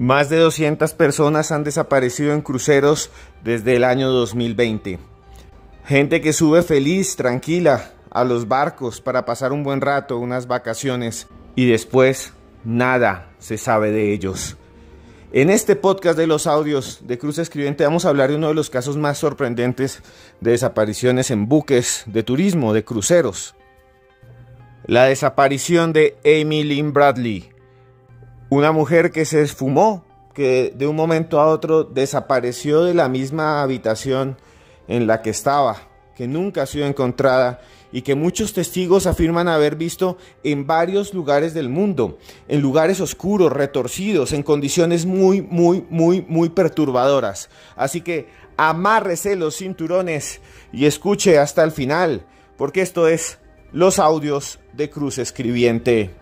Más de 200 personas han desaparecido en cruceros desde el año 2020. Gente que sube feliz, tranquila, a los barcos para pasar un buen rato, unas vacaciones, y después nada se sabe de ellos. En este podcast de los audios de Cruz Escribiente vamos a hablar de uno de los casos más sorprendentes de desapariciones en buques de turismo, de cruceros. La desaparición de Lynn Bradley, una mujer que se esfumó, que de un momento a otro desapareció de la misma habitación en la que estaba, que nunca ha sido encontrada y que muchos testigos afirman haber visto en varios lugares del mundo, en lugares oscuros, retorcidos, en condiciones muy, muy, muy, muy perturbadoras. Así que amárrese los cinturones y escuche hasta el final, porque esto es los audios de Cruz Escribiente.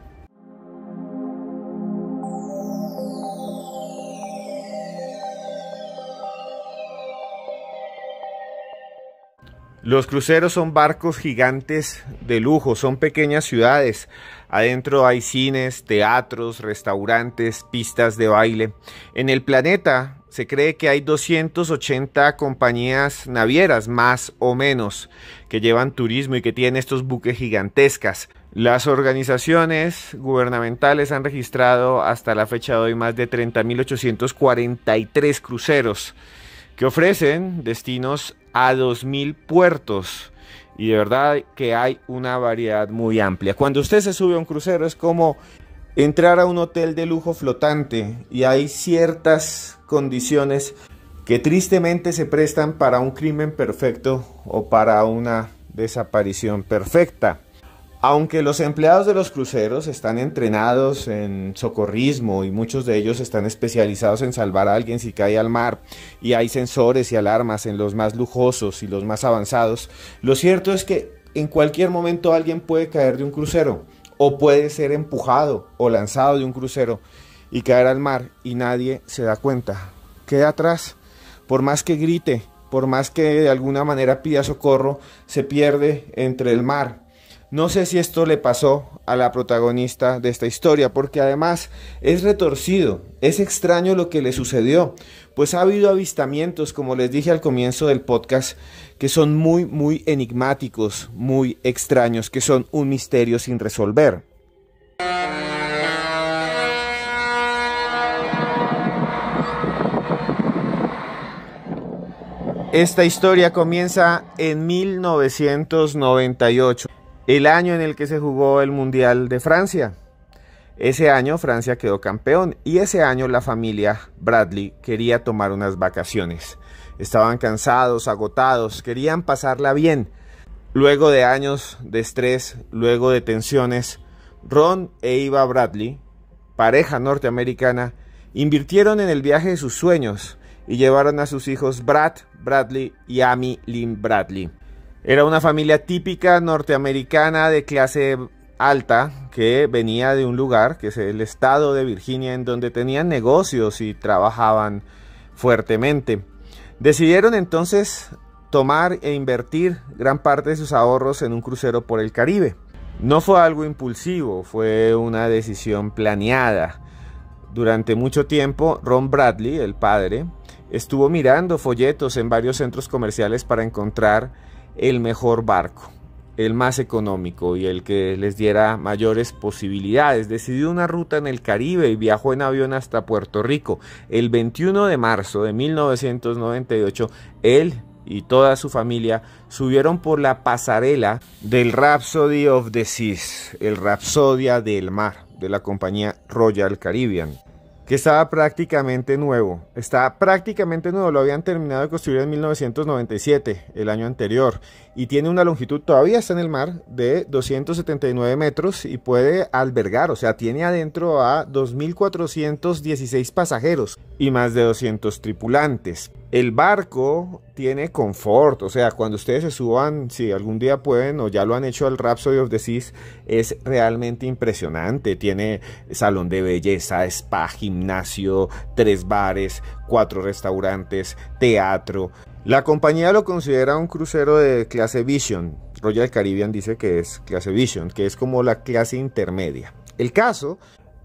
Los cruceros son barcos gigantes de lujo, son pequeñas ciudades. Adentro hay cines, teatros, restaurantes, pistas de baile. En el planeta se cree que hay 280 compañías navieras, más o menos, que llevan turismo y que tienen estos buques gigantescas. Las organizaciones gubernamentales han registrado hasta la fecha de hoy más de 30.843 cruceros que ofrecen destinos a 2.000 puertos. Y de verdad que hay una variedad muy amplia. Cuando usted se sube a un crucero es como entrar a un hotel de lujo flotante y hay ciertas condiciones que tristemente se prestan para un crimen perfecto o para una desaparición perfecta. Aunque los empleados de los cruceros están entrenados en socorrismo y muchos de ellos están especializados en salvar a alguien si cae al mar y hay sensores y alarmas en los más lujosos y los más avanzados, lo cierto es que en cualquier momento alguien puede caer de un crucero o puede ser empujado o lanzado de un crucero y caer al mar y nadie se da cuenta. Queda atrás, por más que grite, por más que de alguna manera pida socorro, se pierde entre el mar no sé si esto le pasó a la protagonista de esta historia, porque además es retorcido, es extraño lo que le sucedió, pues ha habido avistamientos, como les dije al comienzo del podcast, que son muy, muy enigmáticos, muy extraños, que son un misterio sin resolver. Esta historia comienza en 1998 el año en el que se jugó el Mundial de Francia. Ese año Francia quedó campeón y ese año la familia Bradley quería tomar unas vacaciones. Estaban cansados, agotados, querían pasarla bien. Luego de años de estrés, luego de tensiones, Ron e Eva Bradley, pareja norteamericana, invirtieron en el viaje de sus sueños y llevaron a sus hijos Brad Bradley y Amy Lynn Bradley. Era una familia típica norteamericana de clase alta que venía de un lugar, que es el estado de Virginia, en donde tenían negocios y trabajaban fuertemente. Decidieron entonces tomar e invertir gran parte de sus ahorros en un crucero por el Caribe. No fue algo impulsivo, fue una decisión planeada. Durante mucho tiempo, Ron Bradley, el padre, estuvo mirando folletos en varios centros comerciales para encontrar el mejor barco, el más económico y el que les diera mayores posibilidades. Decidió una ruta en el Caribe y viajó en avión hasta Puerto Rico. El 21 de marzo de 1998, él y toda su familia subieron por la pasarela del Rhapsody of the Seas, el Rhapsodia del Mar, de la compañía Royal Caribbean que estaba prácticamente nuevo. Está prácticamente nuevo, lo habían terminado de construir en 1997, el año anterior, y tiene una longitud, todavía está en el mar, de 279 metros y puede albergar, o sea, tiene adentro a 2.416 pasajeros y más de 200 tripulantes. El barco tiene confort, o sea, cuando ustedes se suban, si algún día pueden o ya lo han hecho al Rhapsody of the Seas, es realmente impresionante. Tiene salón de belleza, spa, gimnasio, tres bares, cuatro restaurantes, teatro. La compañía lo considera un crucero de clase Vision. Royal Caribbean dice que es clase Vision, que es como la clase intermedia. El caso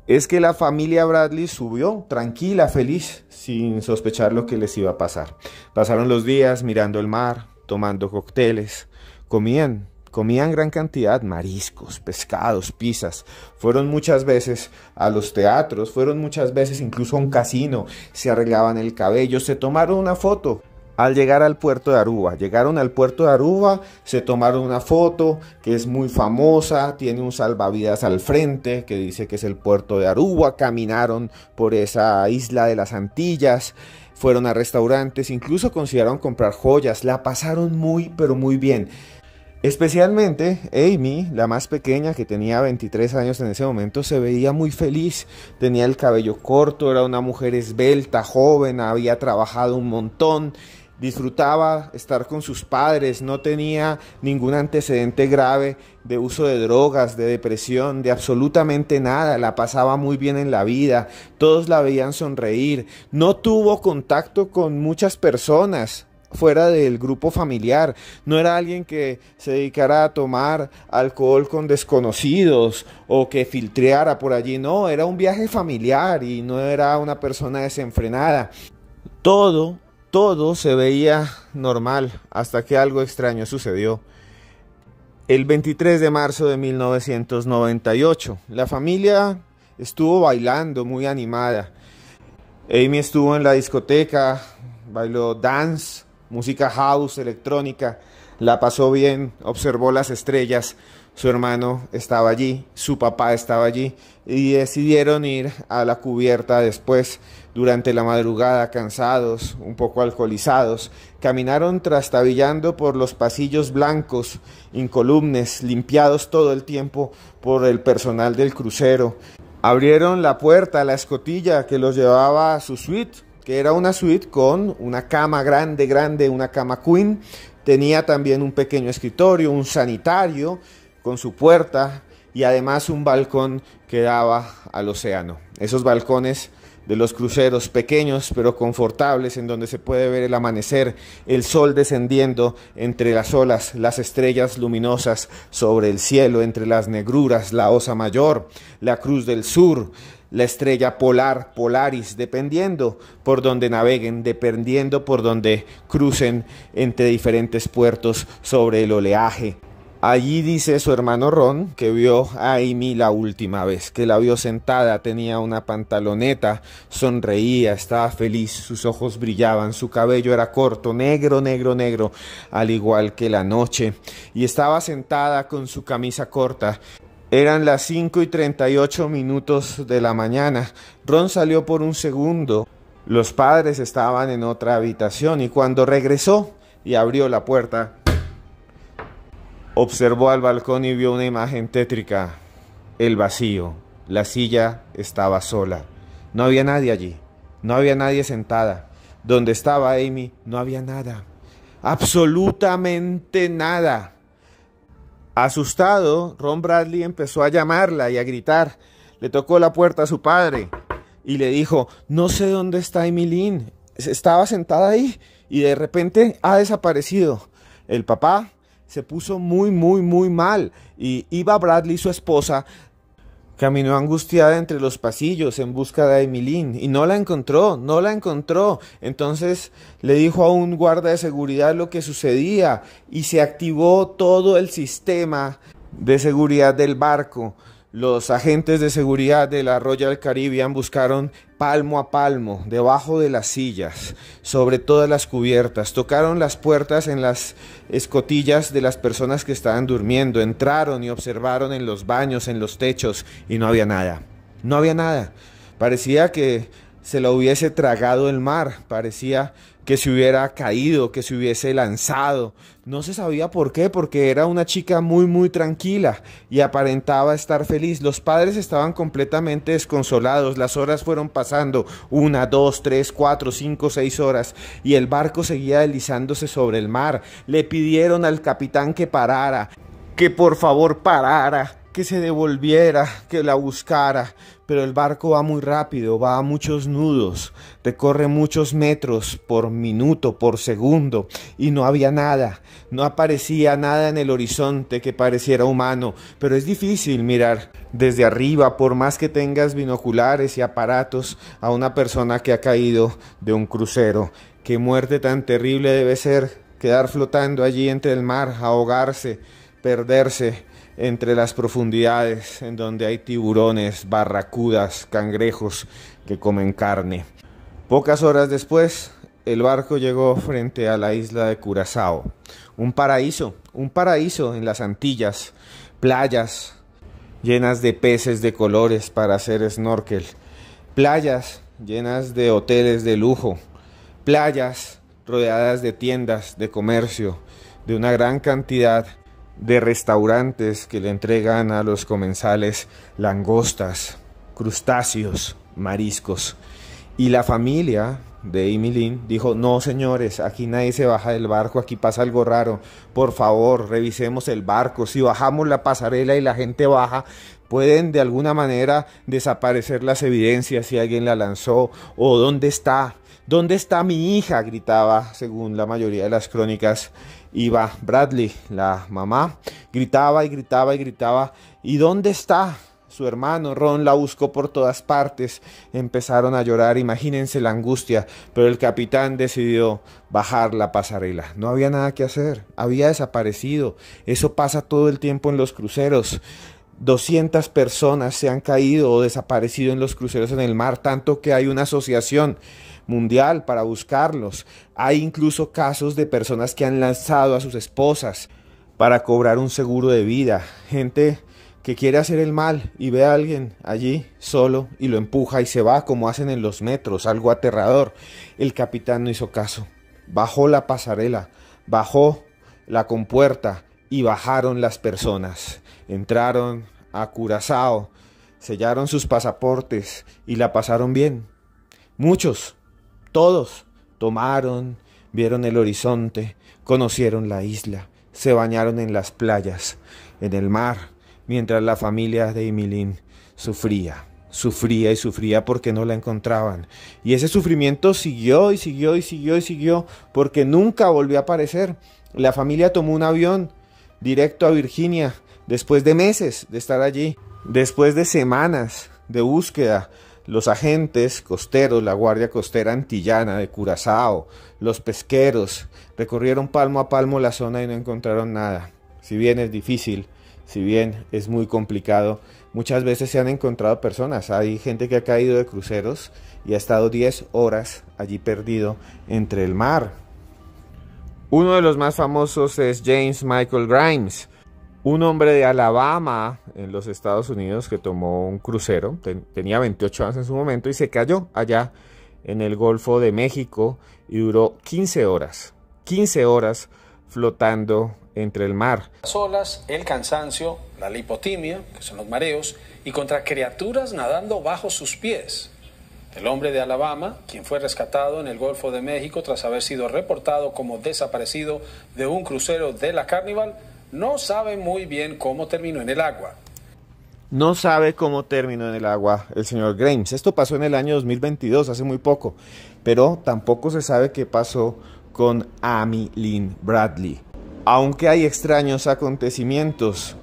es que la familia Bradley subió tranquila, feliz, sin sospechar lo que les iba a pasar. Pasaron los días mirando el mar, tomando cócteles, comían, comían gran cantidad mariscos, pescados, pizzas. Fueron muchas veces a los teatros, fueron muchas veces incluso a un casino, se arreglaban el cabello, se tomaron una foto al llegar al puerto de Aruba. Llegaron al puerto de Aruba, se tomaron una foto que es muy famosa, tiene un salvavidas al frente que dice que es el puerto de Aruba, caminaron por esa isla de las Antillas, fueron a restaurantes, incluso consideraron comprar joyas, la pasaron muy pero muy bien. Especialmente Amy, la más pequeña que tenía 23 años en ese momento, se veía muy feliz. Tenía el cabello corto, era una mujer esbelta, joven, había trabajado un montón, disfrutaba estar con sus padres, no tenía ningún antecedente grave de uso de drogas, de depresión, de absolutamente nada, la pasaba muy bien en la vida, todos la veían sonreír, no tuvo contacto con muchas personas, fuera del grupo familiar. No era alguien que se dedicara a tomar alcohol con desconocidos o que filtreara por allí. No, era un viaje familiar y no era una persona desenfrenada. Todo todo se veía normal hasta que algo extraño sucedió. El 23 de marzo de 1998, la familia estuvo bailando muy animada. Amy estuvo en la discoteca, bailó dance, música house, electrónica, la pasó bien, observó las estrellas, su hermano estaba allí, su papá estaba allí y decidieron ir a la cubierta después durante la madrugada, cansados, un poco alcoholizados, caminaron trastabillando por los pasillos blancos, incolumnes, limpiados todo el tiempo por el personal del crucero. Abrieron la puerta a la escotilla que los llevaba a su suite, que era una suite con una cama grande, grande, una cama queen. Tenía también un pequeño escritorio, un sanitario con su puerta y además un balcón que daba al océano. Esos balcones de los cruceros pequeños pero confortables en donde se puede ver el amanecer, el sol descendiendo entre las olas, las estrellas luminosas sobre el cielo, entre las negruras, la Osa Mayor, la Cruz del Sur, la estrella polar, Polaris, dependiendo por donde naveguen, dependiendo por donde crucen entre diferentes puertos sobre el oleaje. Allí dice su hermano Ron que vio a Amy la última vez, que la vio sentada, tenía una pantaloneta, sonreía, estaba feliz, sus ojos brillaban, su cabello era corto, negro, negro, negro, al igual que la noche, y estaba sentada con su camisa corta. Eran las 5 y 38 minutos de la mañana. Ron salió por un segundo. Los padres estaban en otra habitación y cuando regresó y abrió la puerta, Observó al balcón y vio una imagen tétrica, el vacío. La silla estaba sola. No había nadie allí. No había nadie sentada. Donde estaba Amy no había nada. Absolutamente nada. Asustado, Ron Bradley empezó a llamarla y a gritar. Le tocó la puerta a su padre y le dijo, no sé dónde está Amy Lynn. Estaba sentada ahí y de repente ha desaparecido. El papá se puso muy, muy, muy mal. Y iba Bradley, su esposa, Caminó angustiada entre los pasillos en busca de Emilín y no la encontró, no la encontró. Entonces le dijo a un guarda de seguridad lo que sucedía y se activó todo el sistema de seguridad del barco. Los agentes de seguridad de la Royal Caribbean buscaron palmo a palmo, debajo de las sillas, sobre todas las cubiertas, tocaron las puertas en las escotillas de las personas que estaban durmiendo, entraron y observaron en los baños, en los techos, y no había nada. No había nada. Parecía que se lo hubiese tragado el mar, parecía que se hubiera caído, que se hubiese lanzado. No se sabía por qué, porque era una chica muy muy tranquila y aparentaba estar feliz. Los padres estaban completamente desconsolados, las horas fueron pasando, una, dos, tres, cuatro, cinco, seis horas, y el barco seguía deslizándose sobre el mar. Le pidieron al capitán que parara, que por favor parara, que se devolviera, que la buscara pero el barco va muy rápido, va a muchos nudos, recorre muchos metros por minuto, por segundo, y no había nada, no aparecía nada en el horizonte que pareciera humano, pero es difícil mirar desde arriba, por más que tengas binoculares y aparatos, a una persona que ha caído de un crucero. Qué muerte tan terrible debe ser quedar flotando allí entre el mar, ahogarse, perderse entre las profundidades en donde hay tiburones, barracudas, cangrejos que comen carne. Pocas horas después, el barco llegó frente a la isla de Curazao, un paraíso, un paraíso en las Antillas, playas llenas de peces de colores para hacer snorkel, playas llenas de hoteles de lujo, playas rodeadas de tiendas de comercio, de una gran cantidad de restaurantes que le entregan a los comensales langostas, crustáceos, mariscos. Y la familia de Lynn dijo, no señores, aquí nadie se baja del barco, aquí pasa algo raro, por favor, revisemos el barco, si bajamos la pasarela y la gente baja, pueden de alguna manera desaparecer las evidencias si alguien la lanzó o dónde está ¿Dónde está mi hija? gritaba, según la mayoría de las crónicas, Iva Bradley, la mamá. Gritaba y gritaba y gritaba. ¿Y dónde está? Su hermano Ron la buscó por todas partes. Empezaron a llorar, imagínense la angustia, pero el capitán decidió bajar la pasarela. No había nada que hacer, había desaparecido. Eso pasa todo el tiempo en los cruceros. 200 personas se han caído o desaparecido en los cruceros en el mar, tanto que hay una asociación mundial para buscarlos. Hay incluso casos de personas que han lanzado a sus esposas para cobrar un seguro de vida. Gente que quiere hacer el mal y ve a alguien allí solo y lo empuja y se va como hacen en los metros, algo aterrador. El capitán no hizo caso. Bajó la pasarela, bajó la compuerta y bajaron las personas. Entraron, a sellaron sus pasaportes y la pasaron bien. Muchos, todos, tomaron, vieron el horizonte, conocieron la isla, se bañaron en las playas, en el mar, mientras la familia de Emilín sufría, sufría y sufría porque no la encontraban. Y ese sufrimiento siguió y siguió y siguió y siguió porque nunca volvió a aparecer. La familia tomó un avión directo a Virginia Después de meses de estar allí, después de semanas de búsqueda, los agentes costeros, la Guardia Costera Antillana de Curazao, los pesqueros, recorrieron palmo a palmo la zona y no encontraron nada. Si bien es difícil, si bien es muy complicado, muchas veces se han encontrado personas. Hay gente que ha caído de cruceros y ha estado 10 horas allí perdido entre el mar. Uno de los más famosos es James Michael Grimes, un hombre de Alabama en los Estados Unidos que tomó un crucero, tenía 28 años en su momento y se cayó allá en el Golfo de México y duró 15 horas, 15 horas flotando entre el mar. Las olas, el cansancio, la lipotimia, que son los mareos, y contra criaturas nadando bajo sus pies. El hombre de Alabama, quien fue rescatado en el Golfo de México tras haber sido reportado como desaparecido de un crucero de la Carnival, no sabe muy bien cómo terminó en el agua. No sabe cómo terminó en el agua el señor Grimes. Esto pasó en el año 2022, hace muy poco, pero tampoco se sabe qué pasó con Amy Lynn Bradley. Aunque hay extraños acontecimientos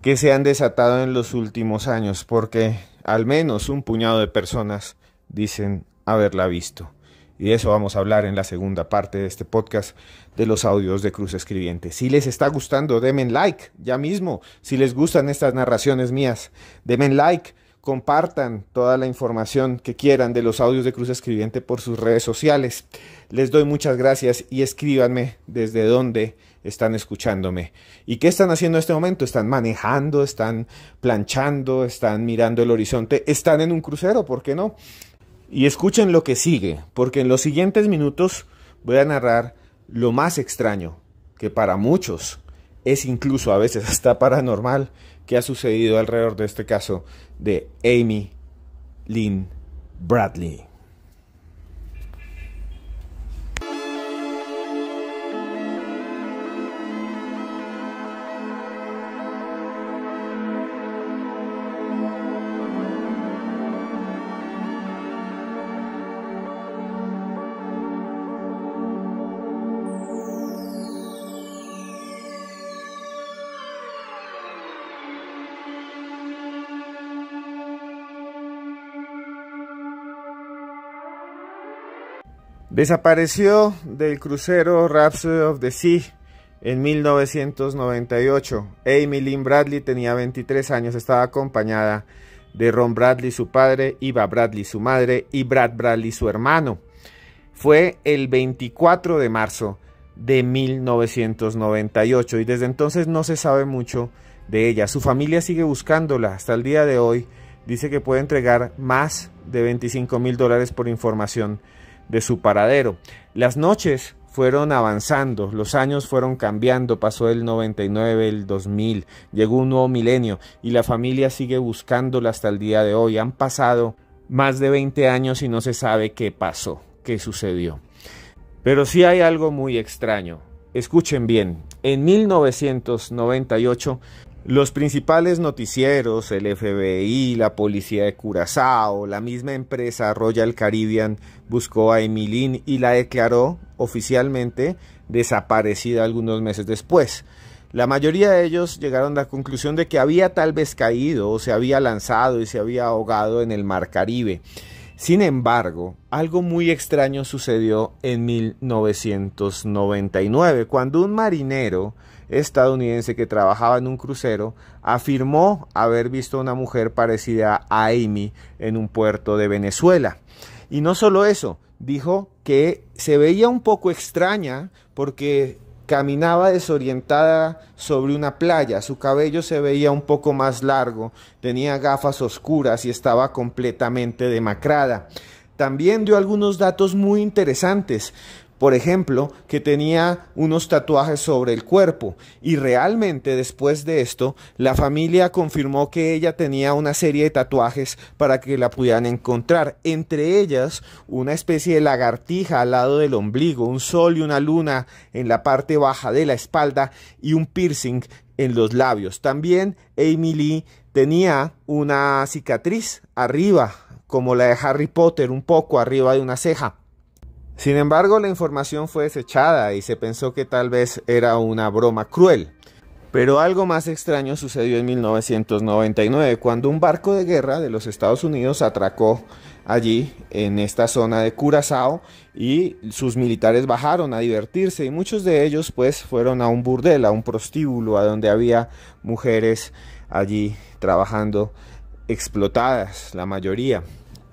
que se han desatado en los últimos años, porque al menos un puñado de personas dicen haberla visto. Y de eso vamos a hablar en la segunda parte de este podcast de los audios de Cruz Escribiente. Si les está gustando, denme like ya mismo. Si les gustan estas narraciones mías, denme like compartan toda la información que quieran de los audios de Cruz Escribiente por sus redes sociales. Les doy muchas gracias y escríbanme desde dónde están escuchándome. ¿Y qué están haciendo en este momento? ¿Están manejando? ¿Están planchando? ¿Están mirando el horizonte? ¿Están en un crucero? ¿Por qué no? Y escuchen lo que sigue, porque en los siguientes minutos voy a narrar lo más extraño, que para muchos es incluso a veces hasta paranormal, que ha sucedido alrededor de este caso de Amy Lynn Bradley. Desapareció del crucero Rhapsody of the Sea en 1998. Amy Lynn Bradley tenía 23 años, estaba acompañada de Ron Bradley, su padre, Iva Bradley, su madre, y Brad Bradley, su hermano. Fue el 24 de marzo de 1998 y desde entonces no se sabe mucho de ella. Su familia sigue buscándola hasta el día de hoy. Dice que puede entregar más de 25 mil dólares por información de su paradero. Las noches fueron avanzando, los años fueron cambiando, pasó el 99, el 2000, llegó un nuevo milenio y la familia sigue buscándola hasta el día de hoy. Han pasado más de 20 años y no se sabe qué pasó, qué sucedió. Pero sí hay algo muy extraño. Escuchen bien, en 1998 los principales noticieros, el FBI, la policía de Curazao, la misma empresa Royal Caribbean buscó a Emilín y la declaró oficialmente desaparecida algunos meses después. La mayoría de ellos llegaron a la conclusión de que había tal vez caído o se había lanzado y se había ahogado en el mar Caribe. Sin embargo, algo muy extraño sucedió en 1999, cuando un marinero estadounidense que trabajaba en un crucero afirmó haber visto una mujer parecida a Amy en un puerto de Venezuela. Y no solo eso, dijo que se veía un poco extraña porque caminaba desorientada sobre una playa, su cabello se veía un poco más largo, tenía gafas oscuras y estaba completamente demacrada. También dio algunos datos muy interesantes por ejemplo, que tenía unos tatuajes sobre el cuerpo y realmente después de esto la familia confirmó que ella tenía una serie de tatuajes para que la pudieran encontrar, entre ellas una especie de lagartija al lado del ombligo, un sol y una luna en la parte baja de la espalda y un piercing en los labios. También Amy Lee tenía una cicatriz arriba, como la de Harry Potter, un poco arriba de una ceja. Sin embargo, la información fue desechada y se pensó que tal vez era una broma cruel. Pero algo más extraño sucedió en 1999, cuando un barco de guerra de los Estados Unidos atracó allí, en esta zona de Curazao, y sus militares bajaron a divertirse y muchos de ellos pues fueron a un burdel, a un prostíbulo, a donde había mujeres allí trabajando explotadas, la mayoría.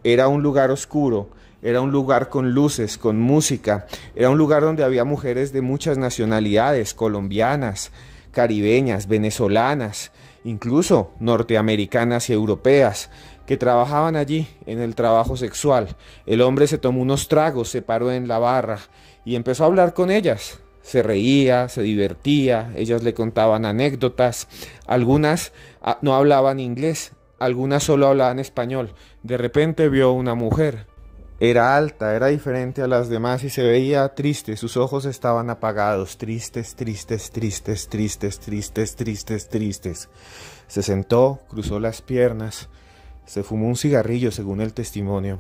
Era un lugar oscuro era un lugar con luces, con música. Era un lugar donde había mujeres de muchas nacionalidades, colombianas, caribeñas, venezolanas, incluso norteamericanas y europeas, que trabajaban allí en el trabajo sexual. El hombre se tomó unos tragos, se paró en la barra y empezó a hablar con ellas. Se reía, se divertía, ellas le contaban anécdotas, algunas ah, no hablaban inglés, algunas solo hablaban español. De repente vio una mujer era alta, era diferente a las demás y se veía triste. Sus ojos estaban apagados, tristes, tristes, tristes, tristes, tristes, tristes, tristes. Se sentó, cruzó las piernas, se fumó un cigarrillo según el testimonio,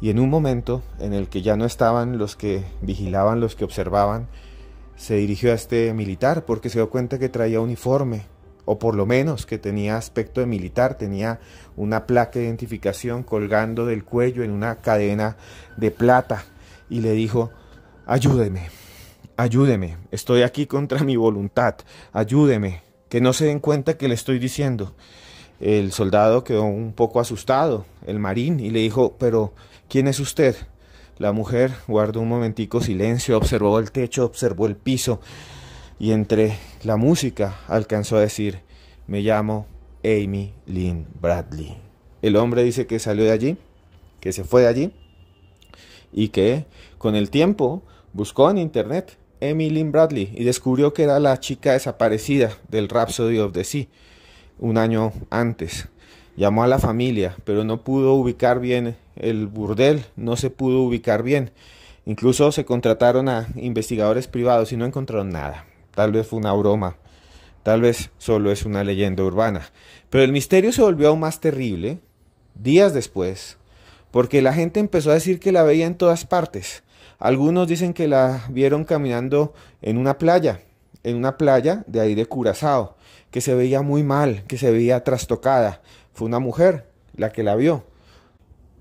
y en un momento en el que ya no estaban los que vigilaban, los que observaban, se dirigió a este militar porque se dio cuenta que traía uniforme o por lo menos que tenía aspecto de militar, tenía una placa de identificación colgando del cuello en una cadena de plata y le dijo, ayúdeme, ayúdeme, estoy aquí contra mi voluntad, ayúdeme, que no se den cuenta que le estoy diciendo. El soldado quedó un poco asustado, el marín, y le dijo, pero ¿quién es usted? La mujer guardó un momentico silencio, observó el techo, observó el piso, y entre la música alcanzó a decir, me llamo Amy Lynn Bradley. El hombre dice que salió de allí, que se fue de allí y que con el tiempo buscó en internet Amy Lynn Bradley y descubrió que era la chica desaparecida del Rhapsody of the Sea un año antes. Llamó a la familia, pero no pudo ubicar bien el burdel, no se pudo ubicar bien. Incluso se contrataron a investigadores privados y no encontraron nada tal vez fue una broma, tal vez solo es una leyenda urbana. Pero el misterio se volvió aún más terrible días después, porque la gente empezó a decir que la veía en todas partes. Algunos dicen que la vieron caminando en una playa, en una playa de ahí de Curazao, que se veía muy mal, que se veía trastocada. Fue una mujer la que la vio.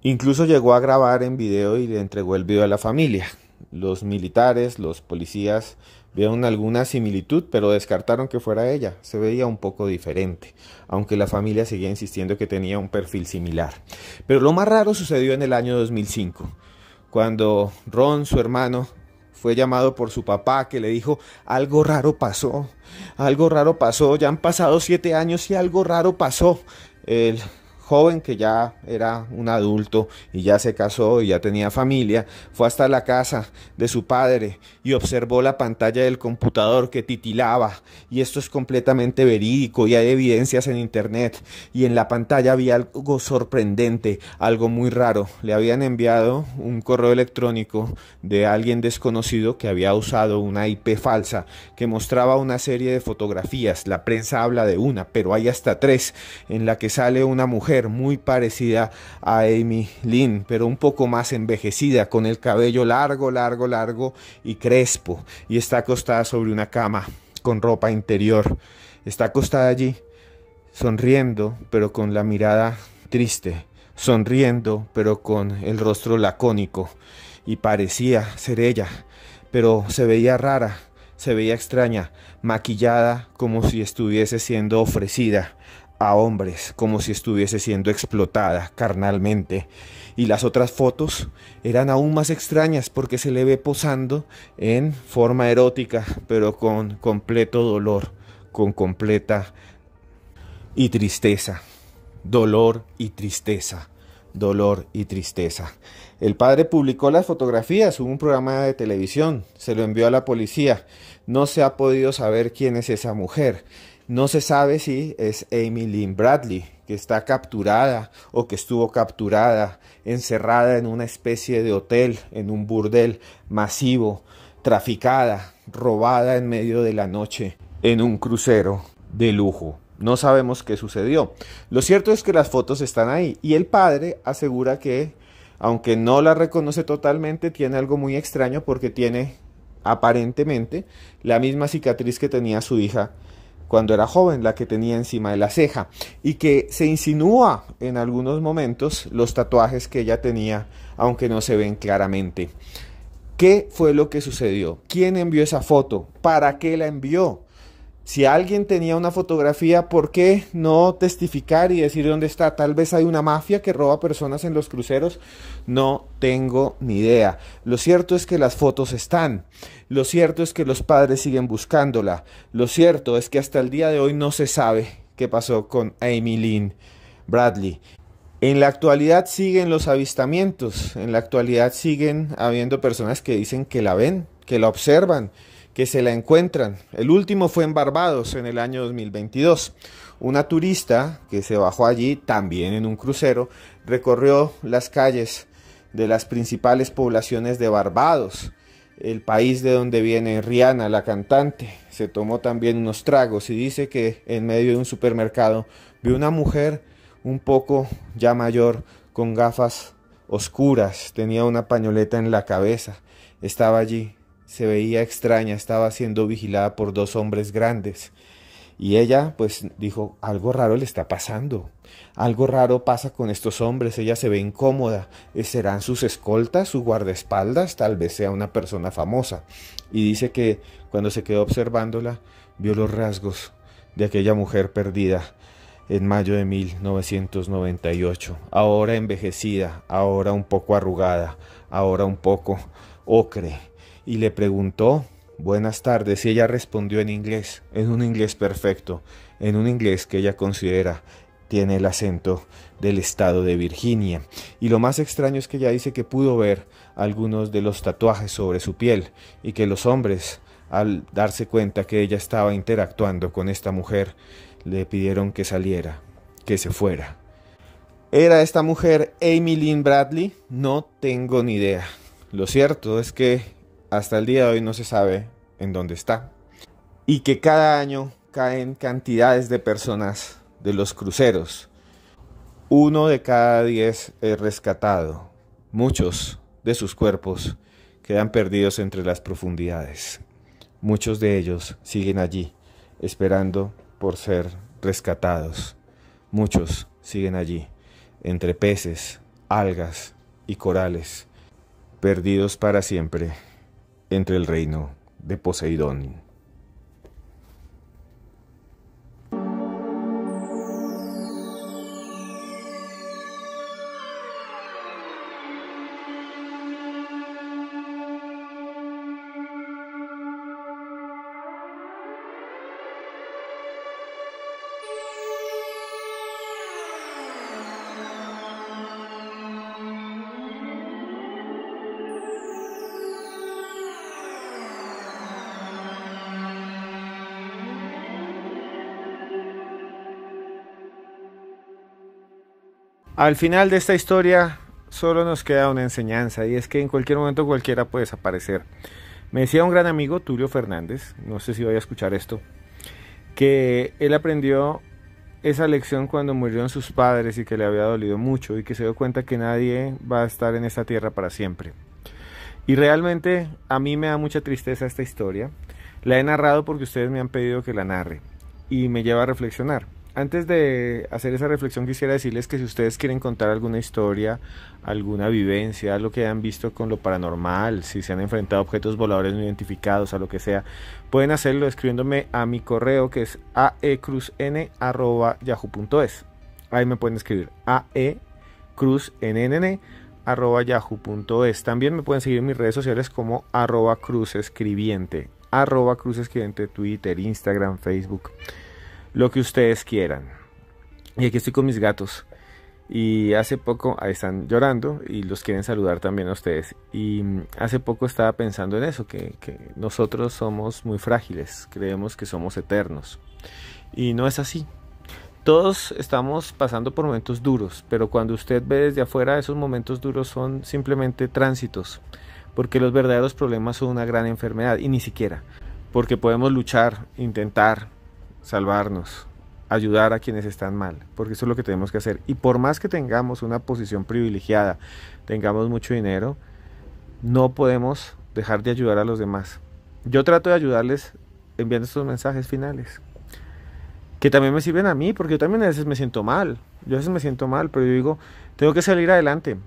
Incluso llegó a grabar en video y le entregó el video a la familia. Los militares, los policías Vieron alguna similitud, pero descartaron que fuera ella. Se veía un poco diferente, aunque la familia seguía insistiendo que tenía un perfil similar. Pero lo más raro sucedió en el año 2005, cuando Ron, su hermano, fue llamado por su papá que le dijo, algo raro pasó, algo raro pasó, ya han pasado siete años y algo raro pasó. El joven que ya era un adulto y ya se casó y ya tenía familia, fue hasta la casa de su padre y observó la pantalla del computador que titilaba. Y esto es completamente verídico y hay evidencias en internet. Y en la pantalla había algo sorprendente, algo muy raro. Le habían enviado un correo electrónico de alguien desconocido que había usado una IP falsa que mostraba una serie de fotografías. La prensa habla de una, pero hay hasta tres en la que sale una mujer muy parecida a Amy Lynn, pero un poco más envejecida, con el cabello largo, largo, largo y crespo, y está acostada sobre una cama con ropa interior. Está acostada allí, sonriendo, pero con la mirada triste, sonriendo, pero con el rostro lacónico, y parecía ser ella, pero se veía rara, se veía extraña, maquillada como si estuviese siendo ofrecida a hombres como si estuviese siendo explotada carnalmente. Y las otras fotos eran aún más extrañas porque se le ve posando en forma erótica, pero con completo dolor, con completa y tristeza. Dolor y tristeza. Dolor y tristeza. El padre publicó las fotografías, un programa de televisión, se lo envió a la policía. No se ha podido saber quién es esa mujer. No se sabe si es Amy Lynn Bradley, que está capturada o que estuvo capturada, encerrada en una especie de hotel, en un burdel masivo, traficada, robada en medio de la noche, en un crucero de lujo. No sabemos qué sucedió. Lo cierto es que las fotos están ahí y el padre asegura que, aunque no la reconoce totalmente, tiene algo muy extraño porque tiene aparentemente la misma cicatriz que tenía su hija cuando era joven, la que tenía encima de la ceja, y que se insinúa en algunos momentos los tatuajes que ella tenía, aunque no se ven claramente. ¿Qué fue lo que sucedió? ¿Quién envió esa foto? ¿Para qué la envió? Si alguien tenía una fotografía, ¿por qué no testificar y decir dónde está? Tal vez hay una mafia que roba personas en los cruceros. No tengo ni idea. Lo cierto es que las fotos están. Lo cierto es que los padres siguen buscándola. Lo cierto es que hasta el día de hoy no se sabe qué pasó con Amy Lynn Bradley. En la actualidad siguen los avistamientos, en la actualidad siguen habiendo personas que dicen que la ven, que la observan, que se la encuentran. El último fue en Barbados en el año 2022. Una turista que se bajó allí, también en un crucero, recorrió las calles de las principales poblaciones de Barbados, el país de donde viene Rihanna, la cantante. Se tomó también unos tragos y dice que en medio de un supermercado vio una mujer un poco ya mayor con gafas oscuras, tenía una pañoleta en la cabeza, estaba allí se veía extraña, estaba siendo vigilada por dos hombres grandes. Y ella pues dijo, algo raro le está pasando, algo raro pasa con estos hombres, ella se ve incómoda, eh, serán sus escoltas, sus guardaespaldas, tal vez sea una persona famosa. Y dice que cuando se quedó observándola, vio los rasgos de aquella mujer perdida en mayo de 1998, ahora envejecida, ahora un poco arrugada, ahora un poco ocre y le preguntó buenas tardes y ella respondió en inglés, en un inglés perfecto, en un inglés que ella considera tiene el acento del estado de Virginia. Y lo más extraño es que ella dice que pudo ver algunos de los tatuajes sobre su piel y que los hombres, al darse cuenta que ella estaba interactuando con esta mujer, le pidieron que saliera, que se fuera. ¿Era esta mujer Amy Bradley? No tengo ni idea. Lo cierto es que hasta el día de hoy no se sabe en dónde está. Y que cada año caen cantidades de personas de los cruceros. Uno de cada diez es rescatado. Muchos de sus cuerpos quedan perdidos entre las profundidades. Muchos de ellos siguen allí, esperando por ser rescatados. Muchos siguen allí, entre peces, algas y corales, perdidos para siempre entre el reino de Poseidón. Al final de esta historia solo nos queda una enseñanza y es que en cualquier momento cualquiera puede desaparecer. Me decía un gran amigo, Tulio Fernández, no sé si voy a escuchar esto, que él aprendió esa lección cuando murieron sus padres y que le había dolido mucho y que se dio cuenta que nadie va a estar en esta tierra para siempre. Y realmente a mí me da mucha tristeza esta historia. La he narrado porque ustedes me han pedido que la narre y me lleva a reflexionar antes de hacer esa reflexión quisiera decirles que si ustedes quieren contar alguna historia, alguna vivencia, lo que hayan visto con lo paranormal, si se han enfrentado a objetos voladores no identificados, a lo que sea, pueden hacerlo escribiéndome a mi correo que es aecruzn.yahoo.es. Ahí me pueden escribir aecruznn@yahoo.es. También me pueden seguir en mis redes sociales como arroba cruzescribiente, arroba cruzescribiente, Twitter, Instagram, Facebook lo que ustedes quieran. Y aquí estoy con mis gatos. Y hace poco, ahí están llorando y los quieren saludar también a ustedes. Y mm, hace poco estaba pensando en eso, que, que nosotros somos muy frágiles, creemos que somos eternos. Y no es así. Todos estamos pasando por momentos duros, pero cuando usted ve desde afuera, esos momentos duros son simplemente tránsitos, porque los verdaderos problemas son una gran enfermedad, y ni siquiera, porque podemos luchar, intentar, salvarnos, ayudar a quienes están mal, porque eso es lo que tenemos que hacer. Y por más que tengamos una posición privilegiada, tengamos mucho dinero, no podemos dejar de ayudar a los demás. Yo trato de ayudarles enviando estos mensajes finales, que también me sirven a mí, porque yo también a veces me siento mal, yo a veces me siento mal, pero yo digo, tengo que salir adelante,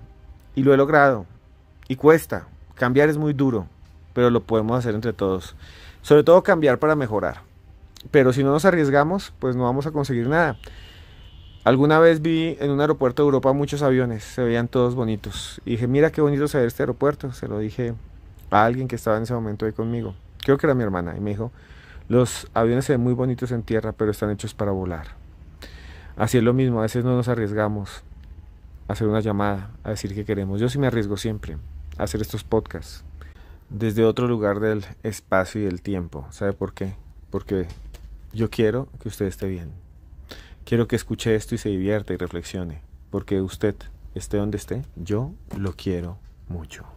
y lo he logrado, y cuesta, cambiar es muy duro, pero lo podemos hacer entre todos, sobre todo cambiar para mejorar pero si no nos arriesgamos, pues no vamos a conseguir nada. Alguna vez vi en un aeropuerto de Europa muchos aviones, se veían todos bonitos. Y dije, mira qué bonito se este aeropuerto. Se lo dije a alguien que estaba en ese momento ahí conmigo. Creo que era mi hermana. Y me dijo, los aviones se ven muy bonitos en tierra, pero están hechos para volar. Así es lo mismo, a veces no nos arriesgamos a hacer una llamada, a decir que queremos. Yo sí me arriesgo siempre a hacer estos podcasts desde otro lugar del espacio y del tiempo. ¿Sabe por qué? Porque yo quiero que usted esté bien. Quiero que escuche esto y se divierta y reflexione, porque usted esté donde esté, yo lo quiero mucho.